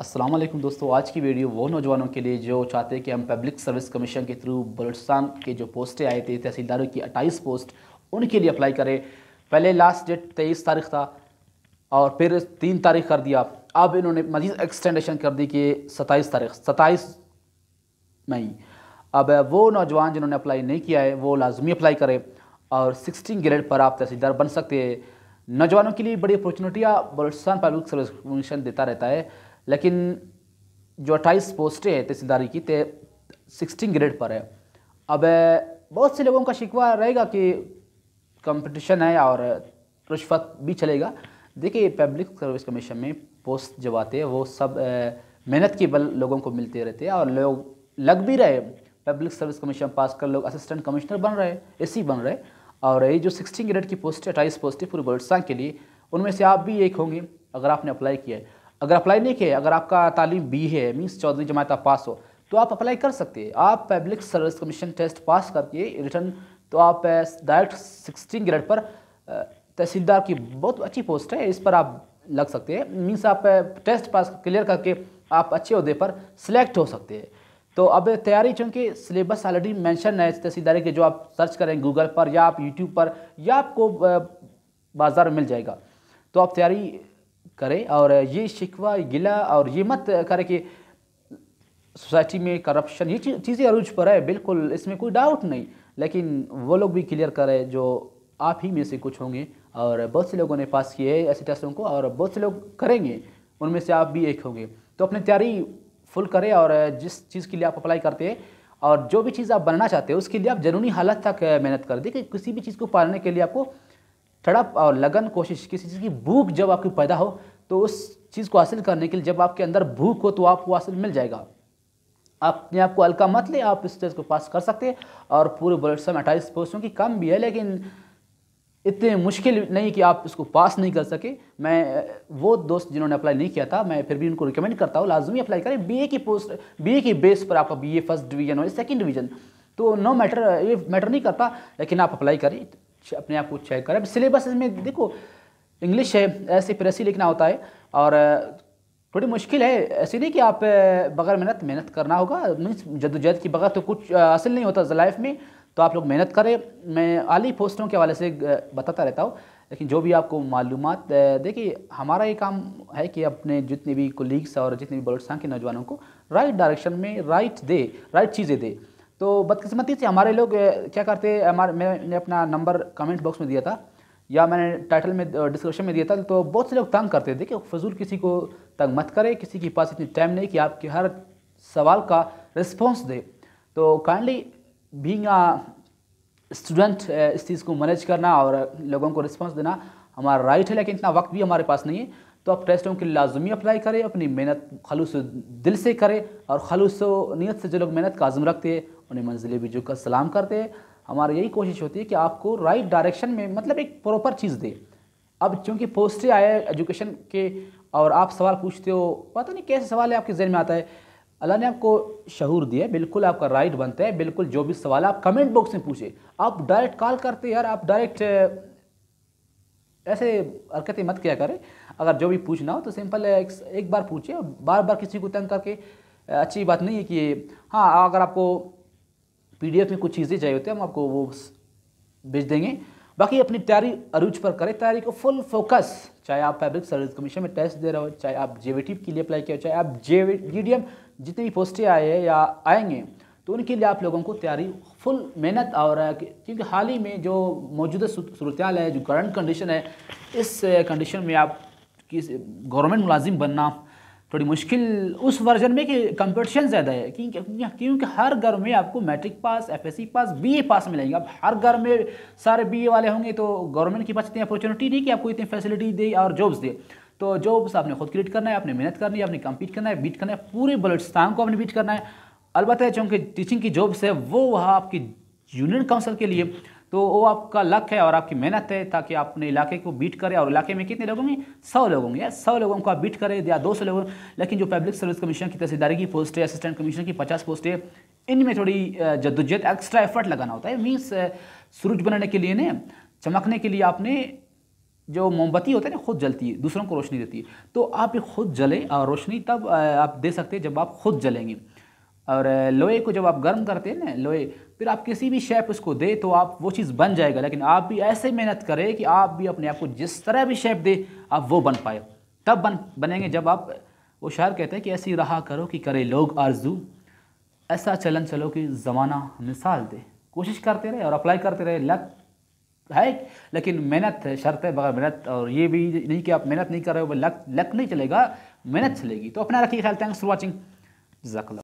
अस्सलाम वालेकुम दोस्तों आज की वीडियो वो नौजवानों के लिए जो चाहते हैं कि हम पब्लिक सर्विस कमीशन के थ्रू बलोचिस्तान के जो पोस्टें आए थे तहसीलदारों की अट्ठाईस पोस्ट उनके लिए अप्लाई करें पहले लास्ट डेट तेईस तारीख था और फिर तीन तारीख कर दिया अब इन्होंने मजीद एक्सटेंडेशन कर दी कि सत्ताईस तारीख सत्ताईस मई अब वो नौजवान जिन्होंने अप्लाई नहीं किया है वो लाजमी अप्लाई करें और सिक्सटीन ग्रेड पर आप तहसीलदार बन सकते हैं नौजवानों के लिए बड़ी अपॉर्चुनिटियाँ बलोचिस्तान पब्लिक सर्विस कमीशन देता रहता है लेकिन जो अट्ठाईस पोस्टें हैं तहसीलदारी की ते सिक्सटीन ग्रेड पर है अब बहुत से लोगों का शिकवा रहेगा कि कंपटीशन है और रिश्वत भी चलेगा देखिए पब्लिक सर्विस कमीशन में पोस्ट जब आते हैं वो सब मेहनत के बल लोगों को मिलते रहते हैं और लोग लग भी रहे पब्लिक सर्विस कमीशन पास कर लोग असिस्टेंट कमिश्नर बन रहे सी e बन रहे और ये जो सिक्सटीन ग्रेड की पोस्ट है अट्ठाईस पोस्ट है पूरे बलूचिस्तान के लिए उनमें से आप भी एक होंगे अगर आपने अप्लाई किया है अगर अप्लाई नहीं किए अगर आपका तालीम बी है मीन्स चौधरी जमात आप पास हो तो आप अप्लाई कर सकते हैं आप public service commission test pass करके रिटर्न तो आप डायरेक्ट सिक्सटीन ग्रेड पर eh, तहसीलदार की बहुत अच्छी पोस्ट है इस पर आप लग सकते हैं मीन्स आप टेस्ट पास क्लियर करके आप अच्छे अहदे पर सिलेक्ट हो सकते हैं तो अब तैयारी चूँकि सिलेबस ऑलरेडी मैंशन है तहसीलदारी के जो आप सर्च करें गूगल पर या आप यूट्यूब पर या आपको eh, बाज़ार मिल जाएगा तो आप तैयारी करें और ये शिकवा गिला और ये मत करें कि सोसाइटी में करप्शन ये चीज़ें अरूज पर है बिल्कुल इसमें कोई डाउट नहीं लेकिन वो लोग भी क्लियर करें जो आप ही में से कुछ होंगे और बहुत से लोगों ने पास किए हैं ऐसे टेस्टों को और बहुत से लोग करेंगे उनमें से आप भी एक होंगे तो अपनी तैयारी फुल करें और जिस चीज़ के लिए आप अप्लाई करते हैं और जो भी चीज़ आप बनना चाहते हैं उसके लिए आप ज़रूरी हालत तक मेहनत कर दें कि किसी भी चीज़ को पालने के लिए आपको तड़प और लगन कोशिश किसी चीज़ की भूख जब आपकी पैदा हो तो उस चीज़ को हासिल करने के लिए जब आपके अंदर भूख हो तो आपको हासिल मिल जाएगा अपने आप को हल्का मत ले आप इस चीज़ को पास कर सकते हैं और पूरे बुलेट समय अट्ठाईस पोस्टों की कम भी है लेकिन इतने मुश्किल नहीं कि आप इसको पास नहीं कर सके मैं वो दोस्त जिन्होंने अप्लाई नहीं किया था मैं फिर भी उनको रिकमेंड करता हूँ लाजमी अप्लाई करें बी की पोस्ट बी की बेस पर आपका बी फर्स्ट डिवीजन हो या सेकेंड डिवीजन तो नो मैटर ये मैटर नहीं करता लेकिन आप अप्लाई करें अपने आप को चेक करें सिलेबस में देखो इंग्लिश है ऐसे फिर ऐसे लिखना होता है और थोड़ी मुश्किल है ऐसी नहीं कि आप बगैर मेहनत मेहनत करना होगा मीन्स जदोजहद की बगैर तो कुछ हासिल नहीं होता लाइफ में तो आप लोग मेहनत करें मैं आली पोस्टों के हवाले से बताता रहता हूँ लेकिन जो भी आपको मालूम देखिए हमारा ये काम है कि अपने जितने भी कोलीग्स और जितने भी बलोटसांग के नौजवानों को राइट डायरेक्शन में राइट दे राइट चीज़ें दे तो बदकिस्मती से हमारे लोग क्या करते हमारे मैंने अपना नंबर कमेंट बॉक्स में दिया था या मैंने टाइटल में डिस्क्रिप्शन में दिया था तो बहुत से लोग तंग करते देखिए फजूल किसी को तंग मत करें किसी के पास इतनी टाइम नहीं कि आपके हर सवाल का रिस्पॉन्स दे तो काइंडली बींग स्टूडेंट इस चीज़ को मैनेज करना और लोगों को रिस्पॉन्स देना हमारा राइट है लेकिन इतना वक्त भी हमारे पास नहीं है तो आप टेस्टों के लाजमी अप्लाई करें अपनी मेहनत खलूस दिल से करें और खलूस नीयत से जो लोग मेहनत का आज़म रखते हैं उन्हें मंजिल बीजू कर सलाम करते हैं हमारी यही कोशिश होती है कि आपको राइट डायरेक्शन में मतलब एक प्रॉपर चीज़ दे अब चूँकि पोस्ट आए एजुकेशन के और आप सवाल पूछते हो पता नहीं कैसे सवाल है आपके जहन में आता है अल्लाह ने आपको शहूर दिया बिल्कुल आपका राइट बनता है बिल्कुल जो भी सवाल आप कमेंट बॉक्स में पूछे आप डायरेक्ट कॉल करते यार आप डायरेक्ट ऐसे हरकतें मत किया करें अगर जो भी पूछना हो तो सिंपल एक, एक बार पूछिए बार बार किसी को तंग करके अच्छी बात नहीं है कि हाँ अगर आपको पीडीएफ में कुछ चीज़ें चाहिए होती हैं हम आपको वो भेज देंगे बाकी अपनी तैयारी अरूज पर करें तैयारी को फुल फोकस चाहे आप फैब्रिक सर्विस कमीशन में टेस्ट दे रहे हो चाहे आप जे के लिए अप्लाई किया हो चाहे आप जे जी जितनी भी पोस्टें आए हैं या आएंगे तो उनके लिए आप लोगों को तैयारी फुल मेहनत और क्योंकि हाल ही में जो मौजूदा सूरत है जो करंट कंडीशन है इस कंडीशन uh, में आप किस गवर्नमेंट मुलाजिम बनना थोड़ी मुश्किल उस वर्जन में कि कंपटीशन ज़्यादा है क्योंकि क्योंकि हर घर में आपको matric pass FSc pass BA pass मिलेंगे आप हर घर में सारे बीए वाले होंगे तो गवर्नमेंट के पास इतनी अपॉर्चुनिटी नहीं कि आपको इतनी फैसिलिटी दे और जॉब्स दे तो जॉब्स आपने खुद क्रिएट करना है आपने मेहनत करनी है आपने कम्पीट करना है बीट करना है पूरे बलोचिस्तान को आपने बीट करना है अलबत्त चूँकि टीचिंग की जॉब्स है वो वहाँ आपकी यूनियन काउंसिल के लिए तो वो आपका लक है और आपकी मेहनत है ताकि आप अपने इलाके को बीट करें और इलाके में कितने लोग होंगे सौ लोग होंगे या सौ लोगों को आप बीट करें या दो सौ लोगों लेकिन जो पब्लिक सर्विस कमीशन की तहसीलदारी की पोस्ट है असिस्टेंट कमीशन की पचास पोस्ट है इनमें थोड़ी जद्दोजहद एक्स्ट्रा एफर्ट लगाना होता है मीन्स सूरज बनाने के लिए ने चमकने के लिए आपने जो मोमबत्ती होती है ना खुद जलती है दूसरों को रोशनी देती है तो आप खुद जलें और रोशनी तब आप दे सकते हैं जब आप खुद जलेंगे और लोहे को जब आप गर्म करते हैं ना लोहे फिर आप किसी भी शेप उसको दे तो आप वो चीज़ बन जाएगा लेकिन आप भी ऐसे मेहनत करें कि आप भी अपने आप को जिस तरह भी शेप दे आप वो बन पाए तब बन बनेंगे जब आप वो शायर कहते हैं कि ऐसी रहा करो कि करे लोग आरजू ऐसा चलन चलो कि ज़माना मिसाल दे कोशिश करते रहे और अप्लाई करते रहे लक है लेकिन मेहनत है शर्त है बगैर मेहनत और ये भी नहीं कि आप मेहनत नहीं कर रहे हो लक लक नहीं चलेगा मेहनत चलेगी तो अपना रखिए ख्याल थैंक्स फॉर वॉचिंग जकल